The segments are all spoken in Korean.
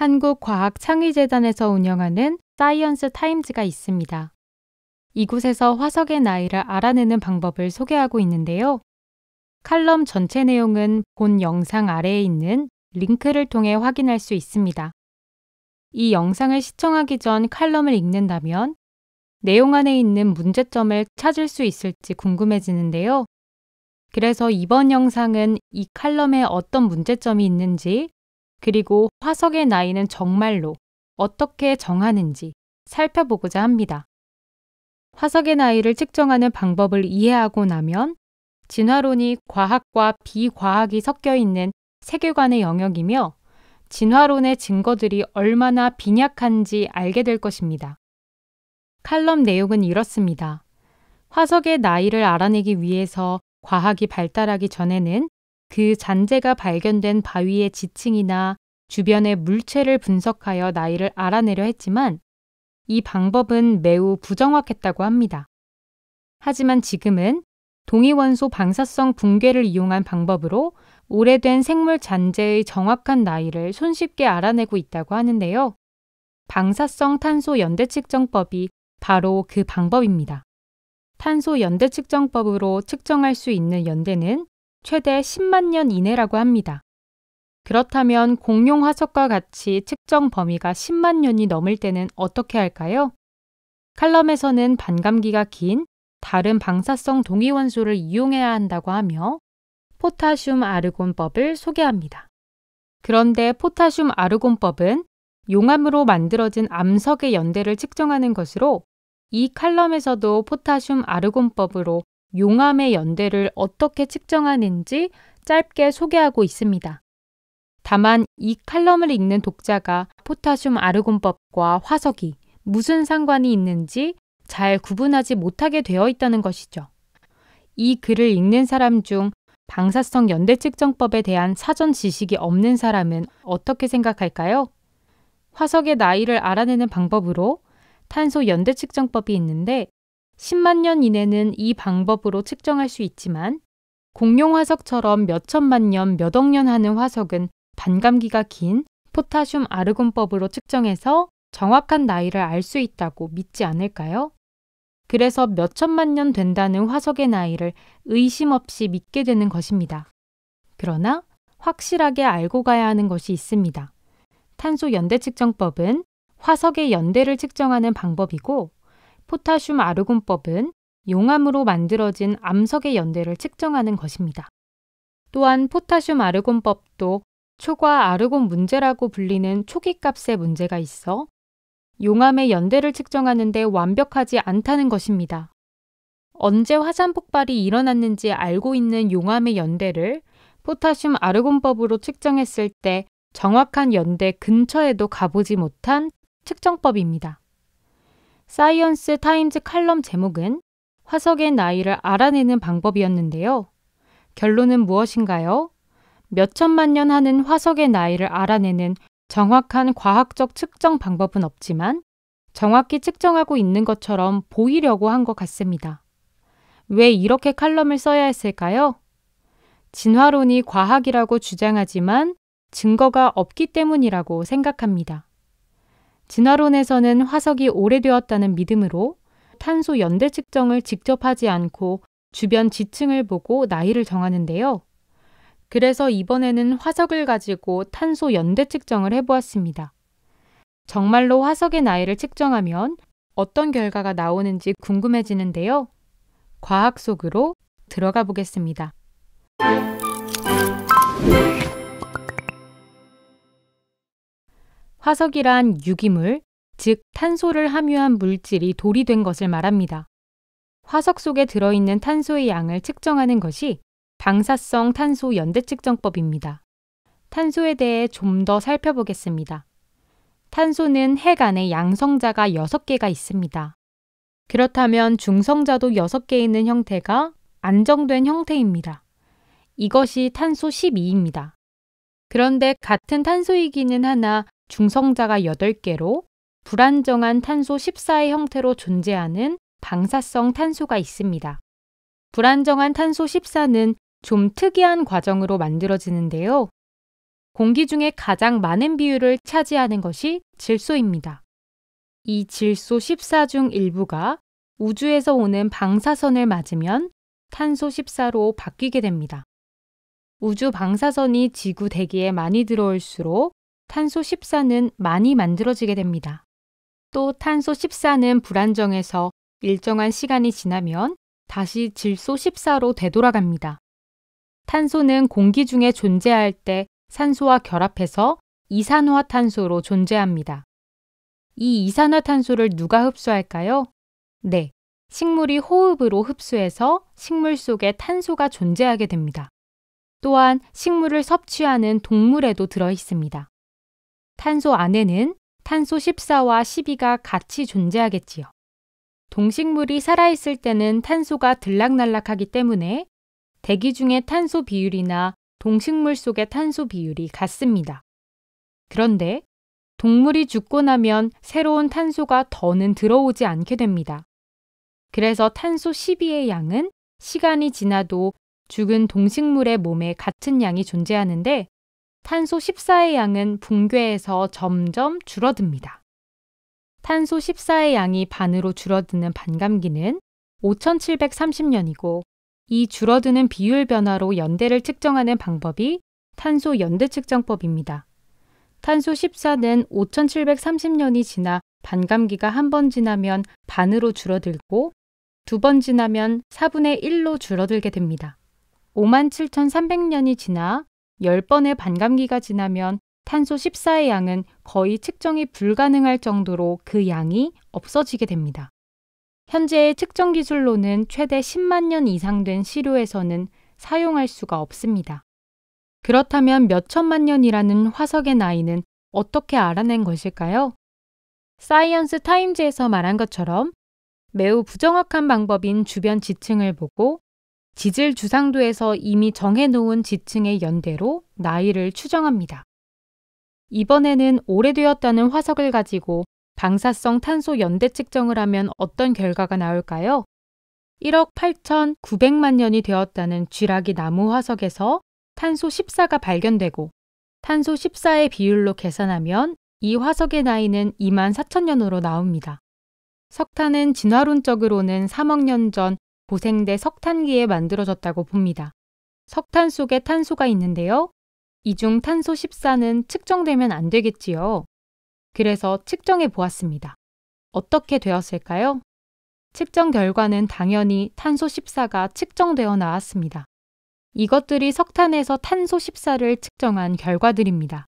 한국과학창의재단에서 운영하는 사이언스 타임즈가 있습니다. 이곳에서 화석의 나이를 알아내는 방법을 소개하고 있는데요. 칼럼 전체 내용은 본 영상 아래에 있는 링크를 통해 확인할 수 있습니다. 이 영상을 시청하기 전 칼럼을 읽는다면 내용 안에 있는 문제점을 찾을 수 있을지 궁금해지는데요. 그래서 이번 영상은 이 칼럼에 어떤 문제점이 있는지 그리고 화석의 나이는 정말로 어떻게 정하는지 살펴보고자 합니다. 화석의 나이를 측정하는 방법을 이해하고 나면 진화론이 과학과 비과학이 섞여 있는 세계관의 영역이며 진화론의 증거들이 얼마나 빈약한지 알게 될 것입니다. 칼럼 내용은 이렇습니다. 화석의 나이를 알아내기 위해서 과학이 발달하기 전에는 그 잔재가 발견된 바위의 지층이나 주변의 물체를 분석하여 나이를 알아내려 했지만 이 방법은 매우 부정확했다고 합니다. 하지만 지금은 동위원소 방사성 붕괴를 이용한 방법으로 오래된 생물 잔재의 정확한 나이를 손쉽게 알아내고 있다고 하는데요. 방사성 탄소 연대 측정법이 바로 그 방법입니다. 탄소 연대 측정법으로 측정할 수 있는 연대는 최대 10만 년 이내라고 합니다. 그렇다면 공룡 화석과 같이 측정 범위가 10만 년이 넘을 때는 어떻게 할까요? 칼럼에서는 반감기가 긴 다른 방사성 동위원소를 이용해야 한다고 하며 포타슘 아르곤법을 소개합니다. 그런데 포타슘 아르곤법은 용암으로 만들어진 암석의 연대를 측정하는 것으로 이 칼럼에서도 포타슘 아르곤법으로 용암의 연대를 어떻게 측정하는지 짧게 소개하고 있습니다. 다만 이 칼럼을 읽는 독자가 포타슘 아르곤법과 화석이 무슨 상관이 있는지 잘 구분하지 못하게 되어 있다는 것이죠. 이 글을 읽는 사람 중 방사성 연대 측정법에 대한 사전 지식이 없는 사람은 어떻게 생각할까요? 화석의 나이를 알아내는 방법으로 탄소 연대 측정법이 있는데 10만 년 이내는 이 방법으로 측정할 수 있지만 공룡 화석처럼 몇 천만 년, 몇억 년 하는 화석은 반감기가 긴 포타슘 아르곤법으로 측정해서 정확한 나이를 알 수 있다고 믿지 않을까요? 그래서 몇 천만 년 된다는 화석의 나이를 의심 없이 믿게 되는 것입니다. 그러나 확실하게 알고 가야 하는 것이 있습니다. 탄소 연대 측정법은 화석의 연대를 측정하는 방법이고 포타슘 아르곤법은 용암으로 만들어진 암석의 연대를 측정하는 것입니다. 또한 포타슘 아르곤법도 초과 아르곤 문제라고 불리는 초기값의 문제가 있어 용암의 연대를 측정하는데 완벽하지 않다는 것입니다. 언제 화산 폭발이 일어났는지 알고 있는 용암의 연대를 포타슘 아르곤법으로 측정했을 때 정확한 연대 근처에도 가보지 못한 측정법입니다. 사이언스 타임즈 칼럼 제목은 화석의 나이를 알아내는 방법이었는데요. 결론은 무엇인가요? 몇천만 년 하는 화석의 나이를 알아내는 정확한 과학적 측정 방법은 없지만 정확히 측정하고 있는 것처럼 보이려고 한 것 같습니다. 왜 이렇게 칼럼을 써야 했을까요? 진화론이 과학이라고 주장하지만 증거가 없기 때문이라고 생각합니다. 진화론에서는 화석이 오래되었다는 믿음으로 탄소 연대 측정을 직접 하지 않고 주변 지층을 보고 나이를 정하는데요. 그래서 이번에는 화석을 가지고 탄소 연대 측정을 해보았습니다. 정말로 화석의 나이를 측정하면 어떤 결과가 나오는지 궁금해지는데요. 과학 속으로 들어가 보겠습니다. 화석이란 유기물, 즉 탄소를 함유한 물질이 돌이 된 것을 말합니다. 화석 속에 들어있는 탄소의 양을 측정하는 것이 방사성 탄소 연대 측정법입니다. 탄소에 대해 좀 더 살펴보겠습니다. 탄소는 핵 안에 양성자가 6개가 있습니다. 그렇다면 중성자도 6개 있는 형태가 안정된 형태입니다. 이것이 탄소 12입니다. 그런데 같은 탄소이기는 하나 중성자가 8개로 불안정한 탄소 14의 형태로 존재하는 방사성 탄소가 있습니다. 불안정한 탄소 14는 좀 특이한 과정으로 만들어지는데요. 공기 중에 가장 많은 비율을 차지하는 것이 질소입니다. 이 질소 14 중 일부가 우주에서 오는 방사선을 맞으면 탄소 14로 바뀌게 됩니다. 우주 방사선이 지구 대기에 많이 들어올수록 탄소 14는 많이 만들어지게 됩니다. 또 탄소 14는 불안정해서 일정한 시간이 지나면 다시 질소 14로 되돌아갑니다. 탄소는 공기 중에 존재할 때 산소와 결합해서 이산화탄소로 존재합니다. 이 이산화탄소를 누가 흡수할까요? 네, 식물이 호흡으로 흡수해서 식물 속에 탄소가 존재하게 됩니다. 또한 식물을 섭취하는 동물에도 들어 있습니다. 탄소 안에는 탄소 14와 12가 같이 존재하겠지요. 동식물이 살아있을 때는 탄소가 들락날락하기 때문에 대기 중의 탄소 비율이나 동식물 속의 탄소 비율이 같습니다. 그런데 동물이 죽고 나면 새로운 탄소가 더는 들어오지 않게 됩니다. 그래서 탄소 12의 양은 시간이 지나도 죽은 동식물의 몸에 같은 양이 존재하는데 탄소 14의 양은 붕괴에서 점점 줄어듭니다. 탄소 14의 양이 반으로 줄어드는 반감기는 5730년이고 이 줄어드는 비율 변화로 연대를 측정하는 방법이 탄소 연대 측정법입니다. 탄소 14는 5730년이 지나 반감기가 한 번 지나면 반으로 줄어들고 두 번 지나면 4분의 1로 줄어들게 됩니다. 57,300년이 지나 10번의 반감기가 지나면 탄소 14의 양은 거의 측정이 불가능할 정도로 그 양이 없어지게 됩니다. 현재의 측정 기술로는 최대 10만 년 이상 된 시료에서는 사용할 수가 없습니다. 그렇다면 몇 천만 년이라는 화석의 나이는 어떻게 알아낸 것일까요? 사이언스 타임즈에서 말한 것처럼 매우 부정확한 방법인 주변 지층을 보고 지질 주상도에서 이미 정해놓은 지층의 연대로 나이를 추정합니다. 이번에는 오래되었다는 화석을 가지고 방사성 탄소 연대 측정을 하면 어떤 결과가 나올까요? 1억 8,900만 년이 되었다는 쥐라기 나무 화석에서 탄소 14가 발견되고 탄소 14의 비율로 계산하면 이 화석의 나이는 2만 4천 년으로 나옵니다. 석탄은 진화론적으로는 3억 년전 고생대 석탄기에 만들어졌다고 봅니다. 석탄 속에 탄소가 있는데요. 이 중 탄소 14는 측정되면 안 되겠지요. 그래서 측정해 보았습니다. 어떻게 되었을까요? 측정 결과는 당연히 탄소 14가 측정되어 나왔습니다. 이것들이 석탄에서 탄소 14를 측정한 결과들입니다.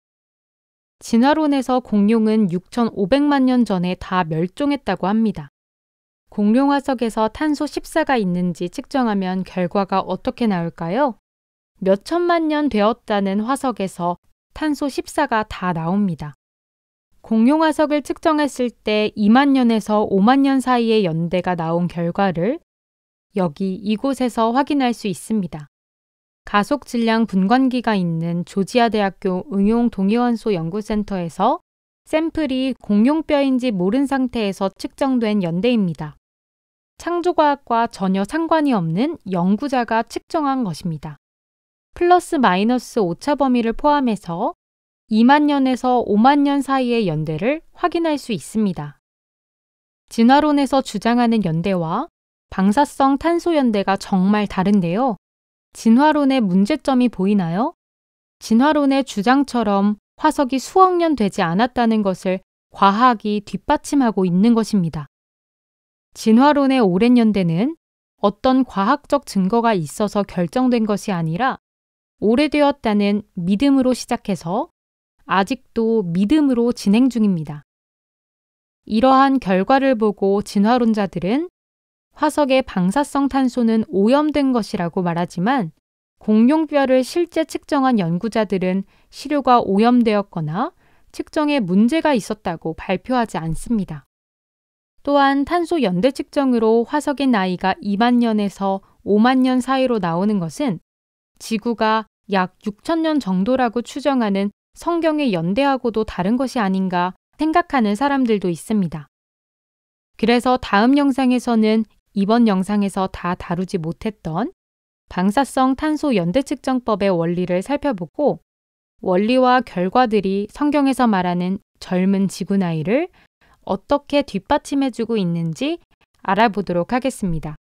진화론에서 공룡은 6,500만 년 전에 다 멸종했다고 합니다. 공룡화석에서 탄소 14가 있는지 측정하면 결과가 어떻게 나올까요? 몇 천만 년 되었다는 화석에서 탄소 14가 다 나옵니다. 공룡화석을 측정했을 때 2만 년에서 5만 년 사이의 연대가 나온 결과를 여기 이곳에서 확인할 수 있습니다. 가속 질량 분관기가 있는 조지아 대학교 응용 동위원소 연구센터에서 샘플이 공룡뼈인지 모른 상태에서 측정된 연대입니다. 창조과학과 전혀 상관이 없는 연구자가 측정한 것입니다. 플러스 마이너스 오차 범위를 포함해서 2만 년에서 5만 년 사이의 연대를 확인할 수 있습니다. 진화론에서 주장하는 연대와 방사성 탄소 연대가 정말 다른데요. 진화론의 문제점이 보이나요? 진화론의 주장처럼 화석이 수억 년 되지 않았다는 것을 과학이 뒷받침하고 있는 것입니다. 진화론의 오랜 연대는 어떤 과학적 증거가 있어서 결정된 것이 아니라 오래되었다는 믿음으로 시작해서 아직도 믿음으로 진행 중입니다. 이러한 결과를 보고 진화론자들은 화석의 방사성 탄소는 오염된 것이라고 말하지만 공룡뼈를 실제 측정한 연구자들은 시료가 오염되었거나 측정에 문제가 있었다고 발표하지 않습니다. 또한 탄소 연대 측정으로 화석의 나이가 2만 년에서 5만 년 사이로 나오는 것은 지구가 약 6천 년 정도라고 추정하는 성경의 연대하고도 다른 것이 아닌가 생각하는 사람들도 있습니다. 그래서 다음 영상에서는 이번 영상에서 다 다루지 못했던 방사성 탄소 연대 측정법의 원리를 살펴보고 원리와 결과들이 성경에서 말하는 젊은 지구 나이를 어떻게 뒷받침해주고 있는지 알아보도록 하겠습니다.